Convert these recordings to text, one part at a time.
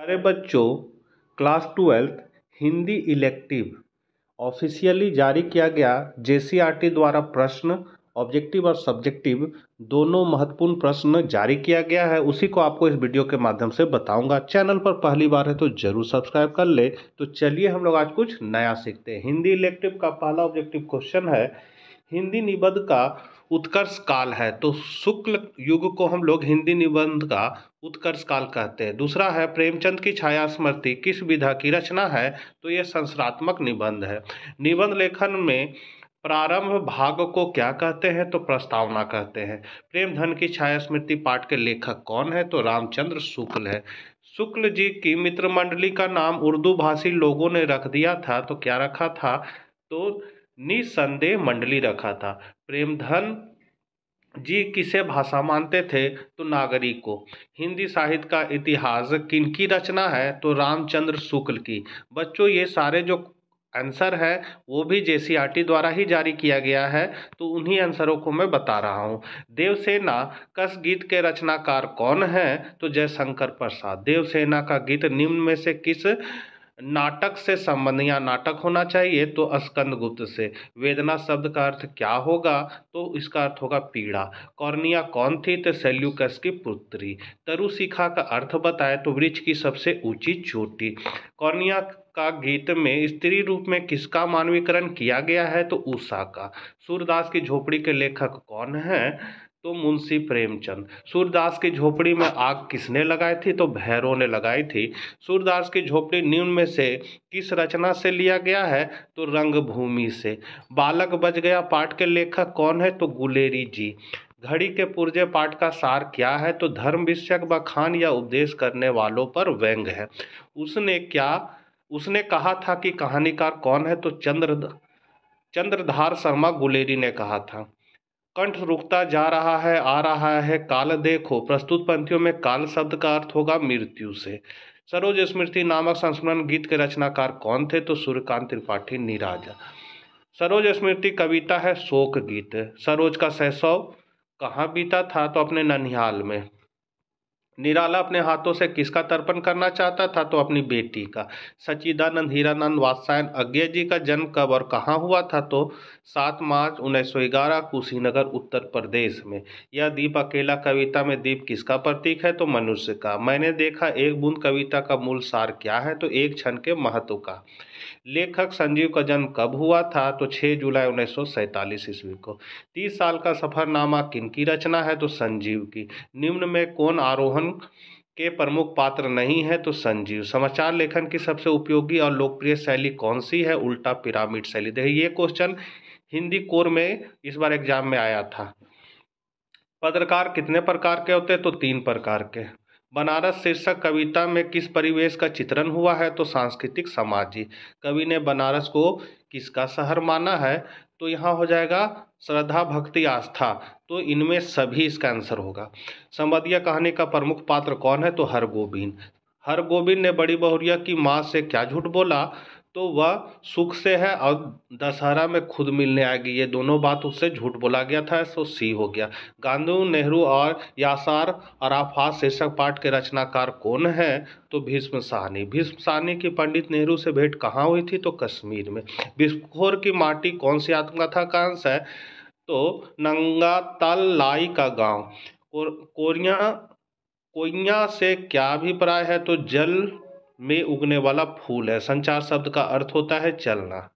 अरे बच्चों class twelfth Hindi elective officially जारी किया गया जे द्वारा प्रश्न ऑब्जेक्टिव और सब्जेक्टिव दोनों महत्वपूर्ण प्रश्न जारी किया गया है उसी को आपको इस वीडियो के माध्यम से बताऊंगा चैनल पर पहली बार है तो जरूर सब्सक्राइब कर ले तो चलिए हम लोग आज कुछ नया सीखते हैं हिंदी इलेक्टिव का पहला ऑब्जेक्टिव क्वेश्चन है हिंदी निबद्ध का उत्कर्ष काल है तो शुक्ल युग को हम लोग हिंदी निबंध का उत्कर्ष काल कहते हैं दूसरा है प्रेमचंद की छाया स्मृति किस विधा की रचना है तो यह संसरात्मक निबंध है निबंध लेखन में प्रारंभ भाग को क्या कहते हैं तो प्रस्तावना कहते हैं प्रेम धन की छाया स्मृति पाठ के लेखक कौन है तो रामचंद्र शुक्ल है शुक्ल जी की मित्र मंडली का नाम उर्दू भाषी लोगों ने रख दिया था तो क्या रखा था तो निसंदेह मंडली रखा था प्रेमधन जी किसे भाषा मानते थे तो नागरी को हिंदी साहित्य का इतिहास किनकी रचना है तो रामचंद्र शुक्ल की बच्चों ये सारे जो आंसर है वो भी जे द्वारा ही जारी किया गया है तो उन्हीं आंसरों को मैं बता रहा हूँ देवसेना कस गीत के रचनाकार कौन है तो जयशंकर प्रसाद देवसेना का गीत निम्न में से किस नाटक से संबंध या नाटक होना चाहिए तो स्कंद गुप्त से वेदना शब्द का अर्थ क्या होगा तो इसका अर्थ होगा पीड़ा कौर्निया कौन थी तो सेल्यूकस की पुत्री तरुशिखा का अर्थ बताए तो वृक्ष की सबसे ऊंची चोटी कौर्निया का गीत में स्त्री रूप में किसका मानवीकरण किया गया है तो उषा का सूरदास की झोपड़ी के लेखक कौन हैं तो मुंशी प्रेमचंद सूरदास की झोपड़ी में आग किसने लगाई थी तो भैरों ने लगाई थी सूरदास की झोपड़ी निम्न में से किस रचना से लिया गया है तो रंगभूमि से बालक बज गया पाठ के लेखक कौन है तो गुलेरी जी घड़ी के पुर्जे पाठ का सार क्या है तो धर्म विषयक बखान या उपदेश करने वालों पर व्यंग है उसने क्या उसने कहा था कि कहानीकार कौन है तो चंद्र चंद्रधार शर्मा गुलेरी ने कहा था कंठ रुकता जा रहा है आ रहा है काल देखो प्रस्तुत पंथियों में काल शब्द का अर्थ होगा मृत्यु से सरोज स्मृति नामक संस्मरण गीत के रचनाकार कौन थे तो सूर्यकांत त्रिपाठी निराजा सरोज स्मृति कविता है शोक गीत सरोज का शैशव कहाँ बीता था तो अपने ननिहाल में निराला अपने हाथों से किसका तर्पण करना चाहता था तो अपनी बेटी का सच्चिदानंद हीरानंद वात्सायन अज्ञे जी का जन्म कब और कहाँ हुआ था तो सात मार्च उन्नीस सौ ग्यारह कुशीनगर उत्तर प्रदेश में यह दीप अकेला कविता में दीप किसका प्रतीक है तो मनुष्य का मैंने देखा एक बूंद कविता का मूल सार क्या है तो एक क्षण के महत्व का लेखक संजीव का जन्म कब हुआ था तो 6 जुलाई उन्नीस सौ ईस्वी को तीस साल का सफरनामा किन की रचना है तो संजीव की निम्न में कौन आरोहण के प्रमुख पात्र नहीं है तो संजीव समाचार लेखन की सबसे उपयोगी और लोकप्रिय शैली कौन सी है उल्टा पिरामिड शैली देखिए ये क्वेश्चन हिंदी कोर में इस बार एग्जाम में आया था पत्रकार कितने प्रकार के होते हैं तो तीन प्रकार के बनारस शीर्षक कविता में किस परिवेश का चित्रण हुआ है तो सांस्कृतिक सामाजिक कवि ने बनारस को किसका शहर माना है तो यहाँ हो जाएगा श्रद्धा भक्ति आस्था तो इनमें सभी इसका आंसर होगा संवादिया कहानी का प्रमुख पात्र कौन है तो हर गोविंद हर गोविंद ने बड़ी बहुरिया की माँ से क्या झूठ बोला तो वह सुख से है और दशहरा में खुद मिलने आएगी ये दोनों बात उससे झूठ बोला गया था सो सी हो गया गांधी नेहरू और यासार अराफा शीर्षक पाठ के रचनाकार कौन है तो भीष्म साहनी भीष्म साहनी की पंडित नेहरू से भेंट कहाँ हुई थी तो कश्मीर में बिस्खोर की माटी कौन सी आत्मकथा का अंश है तो नंगा तल लाई का गाँव कोरिया कोइया से क्या अभिप्राय है तो जल में उगने वाला फूल है संचार शब्द का अर्थ होता है चलना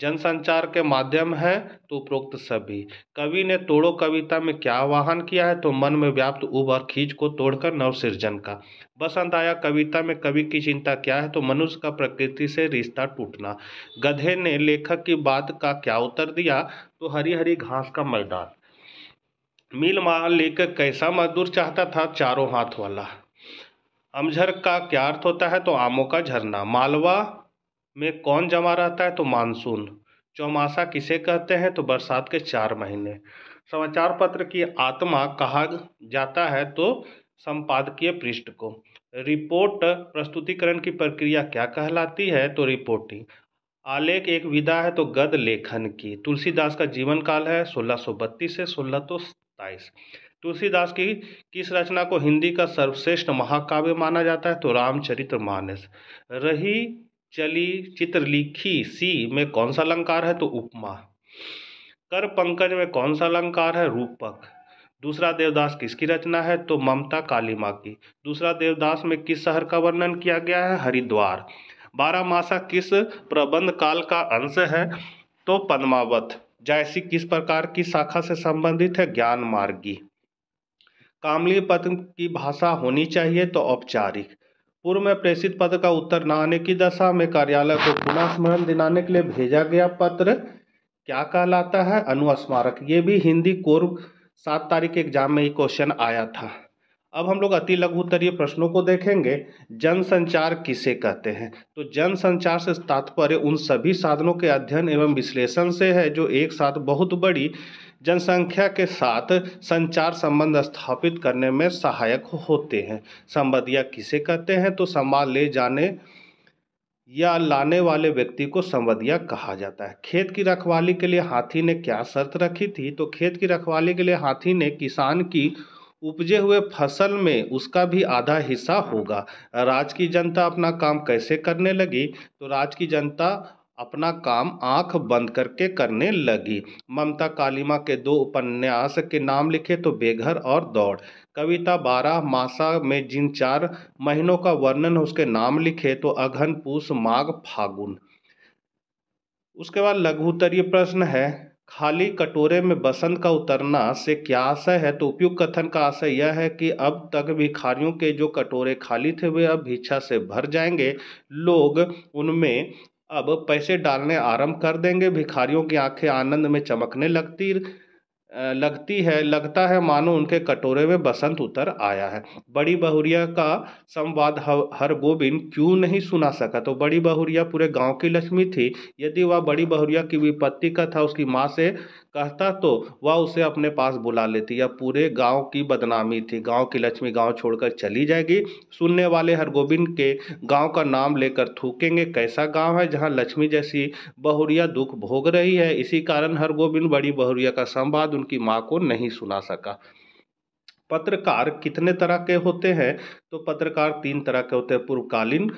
जनसंचार के माध्यम है तो उपरोक्त सभी कवि ने तोड़ो कविता में क्या आह्वान किया है तो मन में व्याप्त उब और खींच को तोड़कर नवसृजन का बसंत आया कविता में कवि की चिंता क्या है तो मनुष्य का प्रकृति से रिश्ता टूटना गधे ने लेखक की बात का क्या उत्तर दिया तो हरी हरी घास का मैदान मील माल लेकर कैसा मजदूर चाहता था चारों हाथ वाला अमझर का क्या अर्थ होता है तो आमों का झरना मालवा में कौन जमा रहता है तो मानसून चौमासा किसे कहते हैं तो बरसात के चार महीने समाचार पत्र की आत्मा कहा जाता है तो संपादकीय पृष्ठ को रिपोर्ट प्रस्तुतिकरण की प्रक्रिया क्या कहलाती है तो रिपोर्टिंग आलेख एक विधा है तो गद लेखन की तुलसीदास का जीवन काल है बत्तीस से सोलह सौ सत्ताईस तुलसीदास की किस रचना को हिंदी का सर्वश्रेष्ठ महाकाव्य माना जाता है तो मानस रही चली चित्रलिखी सी में कौन सा अलंकार है तो उपमा कर पंकज में कौन सा अलंकार है रूपक दूसरा देवदास किसकी रचना है तो ममता काली माँ की दूसरा देवदास में किस शहर का वर्णन किया गया है हरिद्वार बारह मासा किस प्रबंध काल का अंश है तो पद्मावत जैसी किस प्रकार की शाखा से संबंधित है ज्ञान मार्गी कामली पद की भाषा होनी चाहिए तो औपचारिक पूर्व में प्रेषित पद का उत्तर न आने की दशा में कार्यालय को पुनः स्मरण दिलाने के लिए भेजा गया पत्र क्या कहलाता है अनुस्मारक ये भी हिंदी कोर सात तारीख के एग्जाम में ही क्वेश्चन आया था अब हम लोग अति लघु उत्तरीय प्रश्नों को देखेंगे जन संचार किसे कहते हैं तो जन संचार से तात्पर्य उन सभी साधनों के अध्ययन एवं विश्लेषण से है जो एक साथ बहुत बड़ी जनसंख्या के साथ संचार संबंध स्थापित करने में सहायक होते हैं संबंधिया किसे कहते हैं तो संवाद ले जाने या लाने वाले व्यक्ति को संवदिया कहा जाता है खेत की रखवाली के लिए हाथी ने क्या शर्त रखी थी तो खेत की रखवाली के लिए हाथी ने किसान की उपजे हुए फसल में उसका भी आधा हिस्सा होगा राज्य की जनता अपना काम कैसे करने लगी तो राज्य की जनता अपना काम आंख बंद करके करने लगी ममता कालिमा के दो उपन्यास के नाम लिखे तो बेघर और दौड़ कविता बारह मासा में जिन चार महीनों का वर्णन उसके नाम लिखे तो अघन पूस माघ फागुन उसके बाद लघु उत्तरीय प्रश्न है खाली कटोरे में बसंत का उतरना से क्या आशय है तो उपयुक्त कथन का आशय यह है कि अब तक भिखारियों के जो कटोरे खाली थे वे अब भिक्षा से भर जाएंगे लोग उनमें अब पैसे डालने आरंभ कर देंगे भिखारियों की आंखें आनंद में चमकने लगती लगती है लगता है मानो उनके कटोरे में बसंत उतर आया है बड़ी बहुरिया का संवाद हर गोविंद क्यों नहीं सुना सका तो बड़ी बहुरिया पूरे गांव की लक्ष्मी थी यदि वह बड़ी बहुरिया की विपत्ति का था उसकी माँ से कहता तो वह उसे अपने पास बुला लेती या पूरे गांव की बदनामी थी गांव की लक्ष्मी गांव छोड़कर चली जाएगी सुनने वाले हरगोबिंद के गांव का नाम लेकर थूकेंगे कैसा गांव है जहां लक्ष्मी जैसी बहुरिया दुख भोग रही है इसी कारण हरगोबिंद बड़ी बहुरिया का संवाद उनकी माँ को नहीं सुना सका पत्रकार कितने तरह के होते हैं तो पत्रकार तीन तरह के होते हैं पूर्वकालीन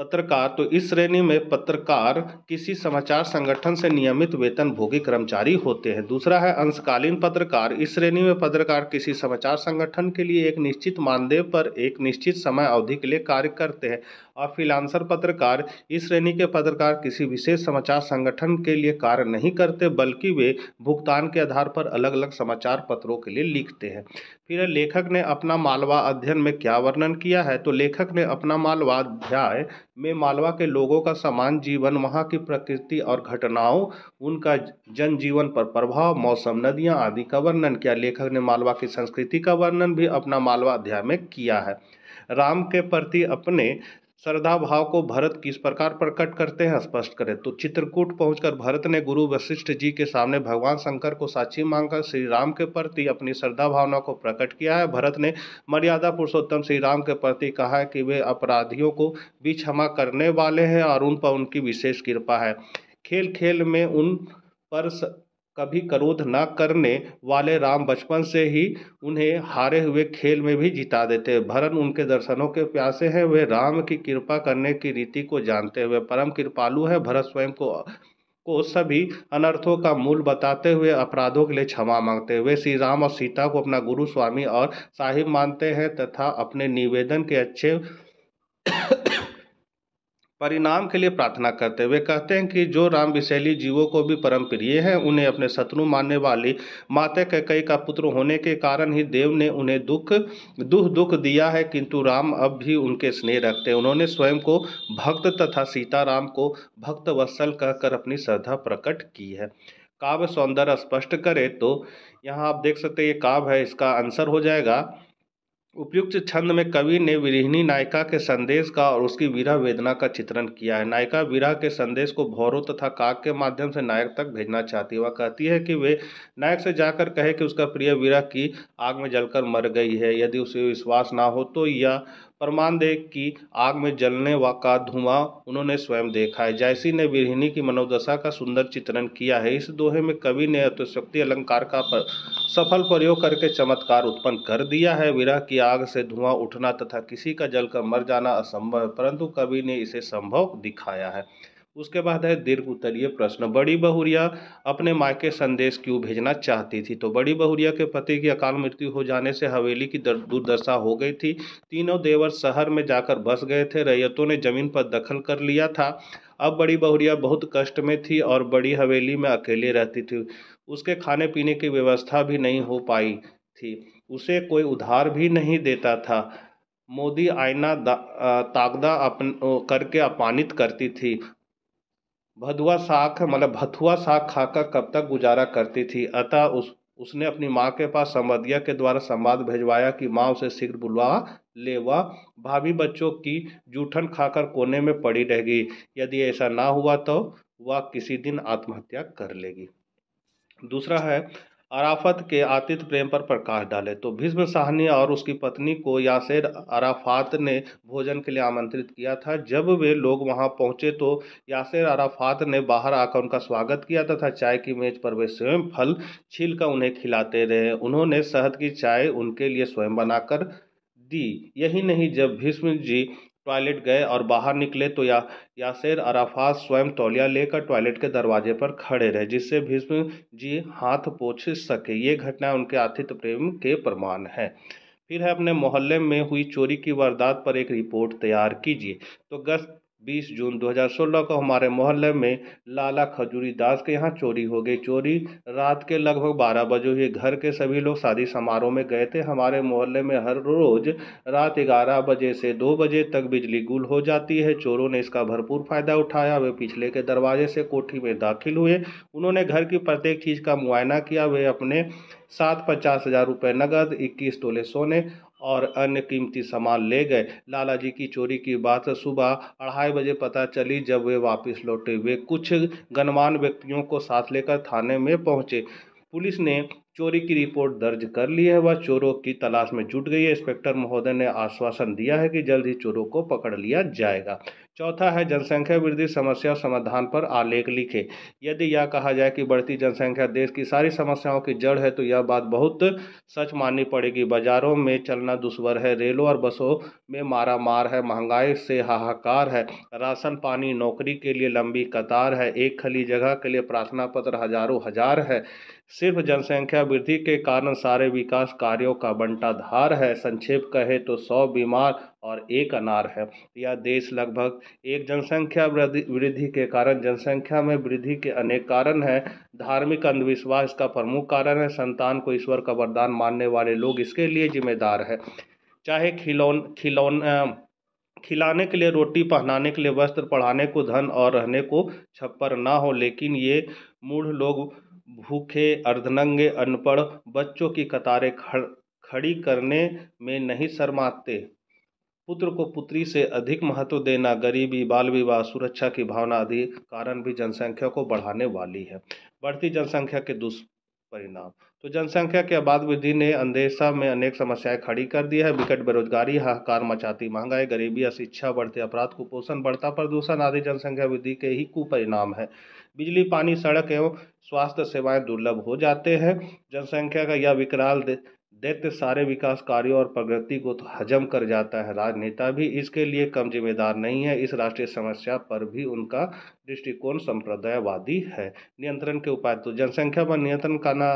पत्रकार तो इस श्रेणी में पत्रकार किसी समाचार संगठन से नियमित वेतन भोगी कर्मचारी होते हैं दूसरा है अंशकालीन पत्रकार इस श्रेणी में पत्रकार किसी समाचार संगठन के लिए एक निश्चित मानदेय पर एक निश्चित समय अवधि के लिए कार्य करते हैं और फिलानसर पत्रकार इस श्रेणी के पत्रकार किसी विशेष समाचार संगठन के लिए कार्य नहीं करते बल्कि वे भुगतान के आधार पर अलग अलग समाचार पत्रों के लिए लिखते हैं फिर लेखक ने अपना मालवा अध्ययन में क्या वर्णन किया है तो लेखक ने अपना मालवा अध्याय में मालवा के लोगों का समान जीवन वहाँ की प्रकृति और घटनाओं उनका जनजीवन पर प्रभाव मौसम नदियाँ आदि का वर्णन किया लेखक ने मालवा की संस्कृति का वर्णन भी अपना मालवा अध्याय में किया है राम के प्रति अपने श्रद्धा भाव को भरत किस प्रकार प्रकट करते हैं स्पष्ट करें तो चित्रकूट पहुंचकर भरत ने गुरु वशिष्ठ जी के सामने भगवान शंकर को साक्षी मांगकर श्री राम के प्रति अपनी श्रद्धा भावना को प्रकट किया है भरत ने मर्यादा पुरुषोत्तम श्री राम के प्रति कहा है कि वे अपराधियों को भी क्षमा करने वाले हैं और उन पर उनकी विशेष कृपा है खेल खेल में उन पर कभी क्रोध ना करने वाले राम बचपन से ही उन्हें हारे हुए खेल में भी जिता देते हैं भरन उनके दर्शनों के प्यासे हैं वे राम की कृपा करने की रीति को जानते हुए परम कृपालु है भरत स्वयं को को सभी अनर्थों का मूल बताते हुए अपराधों के लिए क्षमा मांगते हुए श्री राम और सीता को अपना गुरु स्वामी और साहिब मानते हैं तथा अपने निवेदन के अच्छे परिणाम के लिए प्रार्थना करते हुए कहते हैं कि जो राम विशैली जीवों को भी परम प्रिय हैं उन्हें अपने शत्रु मानने वाली माता के कई का पुत्र होने के कारण ही देव ने उन्हें दुख दुख दुख दिया है किंतु राम अब भी उनके स्नेह रखते हैं उन्होंने स्वयं को भक्त तथा सीताराम को भक्त वत्सल कहकर अपनी श्रद्धा प्रकट की है काव्य सौंदर्य स्पष्ट करे तो यहाँ आप देख सकते हैं ये काव्य है इसका आंसर हो जाएगा उपयुक्त छंद में कवि ने विरहिणी नायिका के संदेश का और उसकी विरह वेदना का चित्रण किया है नायिका विरह के संदेश को भौरों तथा काक के माध्यम से नायक तक भेजना चाहती है वह कहती है कि वे नायक से जाकर कहे कि उसका प्रिय विरह की आग में जलकर मर गई है यदि उसे विश्वास ना हो तो या प्रमाण देख कि आग में जलने व का धुआं उन्होंने स्वयं देखा है जैसी ने विहिनी की मनोदशा का सुंदर चित्रण किया है इस दोहे में कवि ने अतिशक्ति अलंकार का पर, सफल प्रयोग करके चमत्कार उत्पन्न कर दिया है विरह की आग से धुआं उठना तथा किसी का जलकर मर जाना असंभव है परंतु कवि ने इसे संभव दिखाया है उसके बाद है दीर्घ उत्तरीय प्रश्न बड़ी बहुरिया अपने मायके संदेश क्यों भेजना चाहती थी तो बड़ी बहुरिया के पति की अकाल मृत्यु हो जाने से हवेली की दुर्दशा हो गई थी तीनों देवर शहर में जाकर बस गए थे रैयतों ने जमीन पर दखल कर लिया था अब बड़ी बहुरिया बहुत कष्ट में थी और बड़ी हवेली में अकेले रहती थी उसके खाने पीने की व्यवस्था भी नहीं हो पाई थी उसे कोई उधार भी नहीं देता था मोदी आईना ताकदा अपन करके अपमानित करती थी भदुआ साग मतलब भथुआ साग खाकर कब तक गुजारा करती थी अतः उस उसने अपनी माँ के पास संवदिया के द्वारा संवाद भेजवाया कि माँ उसे शीघ्र बुलवा ले वह भाभी बच्चों की जूठन खाकर कोने में पड़ी रहेगी यदि ऐसा ना हुआ तो वह किसी दिन आत्महत्या कर लेगी दूसरा है अराफत के आतिथ प्रेम पर प्रकाश डाले तो भीष्म साहनी और उसकी पत्नी को यासेर अराफात ने भोजन के लिए आमंत्रित किया था जब वे लोग वहां पहुंचे तो यासेर अराफात ने बाहर आकर उनका स्वागत किया तथा चाय की मेज पर वे स्वयं फल छील कर उन्हें खिलाते रहे उन्होंने शहद की चाय उनके लिए स्वयं बनाकर दी यही नहीं जब भीष्म जी टॉयलेट गए और बाहर निकले तो या यासेर अराफात स्वयं तौलिया लेकर टॉयलेट के दरवाजे पर खड़े रहे जिससे भीष्म जी हाथ पोछ सके ये घटना उनके आतिथ्य प्रेम के प्रमाण है फिर है अपने मोहल्ले में हुई चोरी की वारदात पर एक रिपोर्ट तैयार कीजिए तो गश्त बीस जून 2016 को हमारे मोहल्ले में लाला खजूरी दास के यहाँ चोरी हो गई चोरी रात के लगभग 12 बजे हुई घर के सभी लोग शादी समारोह में गए थे हमारे मोहल्ले में हर रोज रात 11 बजे से 2 बजे तक बिजली गुल हो जाती है चोरों ने इसका भरपूर फायदा उठाया वे पिछले के दरवाजे से कोठी में दाखिल हुए उन्होंने घर की प्रत्येक चीज़ का मुआयना किया वे अपने सात पचास हज़ार रुपये नकद इक्कीस तोले सोने और अन्य कीमती सामान ले गए लाला जी की चोरी की बात सुबह अढ़ाई बजे पता चली जब वे वापस लौटे वे कुछ गणमान व्यक्तियों को साथ लेकर थाने में पहुंचे पुलिस ने चोरी की रिपोर्ट दर्ज कर ली है वह चोरों की तलाश में जुट गई है इंस्पेक्टर महोदय ने आश्वासन दिया है कि जल्द ही चोरों को पकड़ लिया जाएगा चौथा है जनसंख्या वृद्धि समस्या समाधान पर आलेख लिखे यदि यह कहा जाए कि बढ़ती जनसंख्या देश की सारी समस्याओं की जड़ है तो यह बात बहुत सच माननी पड़ेगी बाजारों में चलना दुश्वर है रेलों और बसों में मारा मार है महंगाई से हाहाकार है राशन पानी नौकरी के लिए लंबी कतार है एक खली जगह के लिए प्रार्थना पत्र हजारों हजार है सिर्फ जनसंख्या वृद्धि के कारण सारे विकास कार्यों का बंटाधार है संक्षेप कहे तो सौ बीमार और एक अनार है यह देश लगभग एक जनसंख्या वृद्धि के कारण जनसंख्या में वृद्धि के अनेक कारण हैं धार्मिक अंधविश्वास का प्रमुख कारण है संतान को ईश्वर का वरदान मानने वाले लोग इसके लिए जिम्मेदार है चाहे खिलौन खिलौन खिलाने के लिए रोटी पहनाने के लिए वस्त्र पढ़ाने को धन और रहने को छप्पर ना हो लेकिन ये मूढ़ लोग भूखे अर्धनंगे अनपढ़ बच्चों की कतारें खड़ खड़ी करने में नहीं शर्माते पुत्र को पुत्री से अधिक महत्व देना गरीबी बाल विवाह सुरक्षा की भावना आदि कारण भी जनसंख्या को बढ़ाने वाली है बढ़ती जनसंख्या के दुष्परिणाम तो जनसंख्या के आबाद वृद्धि ने अंदेशा में अनेक समस्याएं खड़ी कर दी है विकट बेरोजगारी हाहाकार मचाती महंगाई गरीबी अशिक्षा बढ़ते अपराध कुपोषण बढ़ता प्रदूषण आदि जनसंख्या वृद्धि के ही कुपरिणाम है बिजली पानी सड़क एवं स्वास्थ्य सेवाएं दुर्लभ हो जाते हैं जनसंख्या का यह विकराल दैत्य सारे विकास कार्यों और प्रगति को तो हजम कर जाता है राजनेता भी इसके लिए कम जिम्मेदार नहीं है इस राष्ट्रीय समस्या पर भी उनका दृष्टिकोण संप्रदायवादी है नियंत्रण के उपाय तो जनसंख्या पर नियंत्रण करना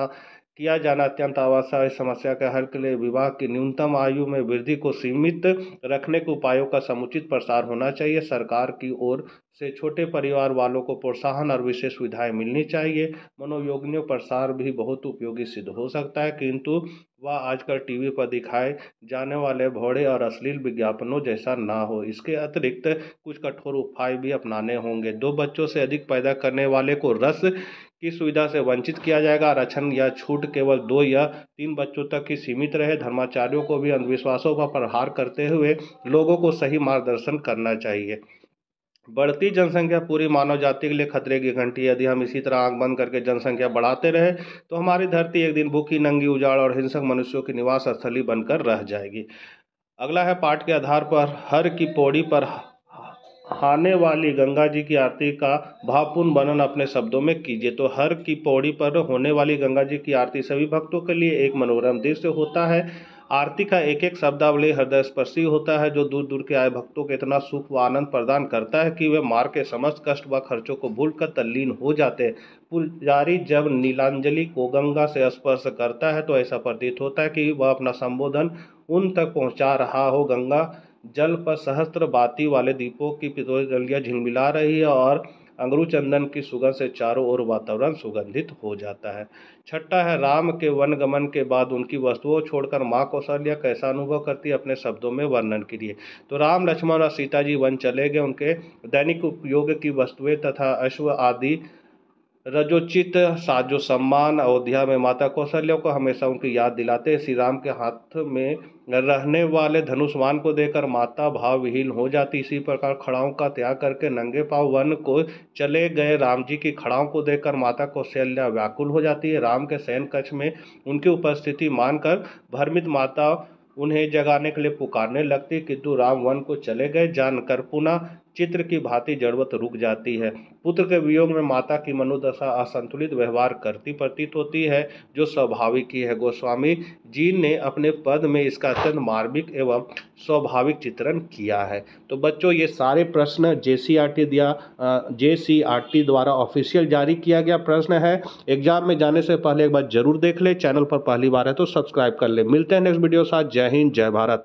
किया जाना अत्यंत आवश्यक है समस्या के हल के लिए विवाह की न्यूनतम आयु में वृद्धि को सीमित रखने के उपायों का समुचित प्रसार होना चाहिए सरकार की ओर से छोटे परिवार वालों को प्रोत्साहन और विशेष सुविधाएं मिलनी चाहिए मनोयोगियों प्रसार भी बहुत उपयोगी सिद्ध हो सकता है किंतु वह आजकल टीवी पर दिखाए जाने वाले भौड़े और अश्लील विज्ञापनों जैसा ना हो इसके अतिरिक्त कुछ कठोर उपाय भी अपनाने होंगे दो बच्चों से अधिक पैदा करने वाले को रस की सुविधा से वंचित किया जाएगा आरक्षण या छूट केवल दो या तीन बच्चों तक ही सीमित रहे धर्माचार्यों को भी अंधविश्वासों का प्रहार करते हुए लोगों को सही मार्गदर्शन करना चाहिए बढ़ती जनसंख्या पूरी मानव जाति के लिए खतरे की घंटी यदि हम इसी तरह आंख बंद करके जनसंख्या बढ़ाते रहे तो हमारी धरती एक दिन भूखी नंगी उजाड़ और हिंसक मनुष्यों की निवास स्थली बनकर रह जाएगी अगला है पाठ के आधार पर हर की पौड़ी पर आने वाली गंगा जी की आरती का भावपूर्ण वर्णन अपने शब्दों में कीजिए तो हर की पौड़ी पर होने वाली गंगा जी की आरती सभी भक्तों के लिए एक मनोरम दृश्य होता है आरती का एक एक शब्दावली हृदय स्पर्शी होता है जो दूर दूर के आए भक्तों को इतना सुख व आनंद प्रदान करता है कि वे मार के समस्त कष्ट व खर्चों को भूलकर तल्लीन हो जाते हैं पुजारी जब नीलांजलि को गंगा से स्पर्श करता है तो ऐसा प्रतीत होता है कि वह अपना संबोधन उन तक पहुंचा रहा हो गंगा जल पर सहस्त्र बाती वाले दीपों की पितोरी जलिया झिलमिला रही है और अंगरू चंदन की सुगंध से चारों ओर वातावरण सुगंधित हो जाता है छठा है राम के वनगमन के बाद उनकी वस्तुओं छोड़कर माँ कौशल्या कैसा अनुभव करती है अपने शब्दों में वर्णन के लिए तो राम लक्ष्मण और सीता जी वन चले गए उनके दैनिक उपयोग की वस्तुएं तथा अश्व आदि रजोचित साजो सम्मान अयोध्या में माता कौशल्या को हमेशा उनकी याद दिलाते श्री राम के हाथ में रहने वाले धनुष्मान को देकर माता भावहीन हो जाती इसी प्रकार खड़ाओं का त्याग करके नंगे पाव वन को चले गए राम जी की खड़ाओं को देखकर माता कौशल्या व्याकुल हो जाती है राम के सैन कक्ष में उनकी उपस्थिति मानकर भ्रमित माता उन्हें जगाने के लिए पुकारने लगती किंतु राम वन को चले गए जानकर पुनः चित्र की भांति जरूरत रुक जाती है पुत्र के वियोग में माता की मनोदशा असंतुलित व्यवहार करती प्रतीत होती है जो स्वाभाविक ही है गोस्वामी जी ने अपने पद में इसका अत्यंत मार्मिक एवं स्वाभाविक चित्रण किया है तो बच्चों ये सारे प्रश्न जे सी आर टी दिया जे सी आर टी द्वारा ऑफिशियल जारी किया गया प्रश्न है एग्जाम में जाने से पहले एक बार जरूर देख ले चैनल पर पहली बार है तो सब्सक्राइब कर ले मिलते हैं नेक्स्ट वीडियो साथ जय हिंद जय भारत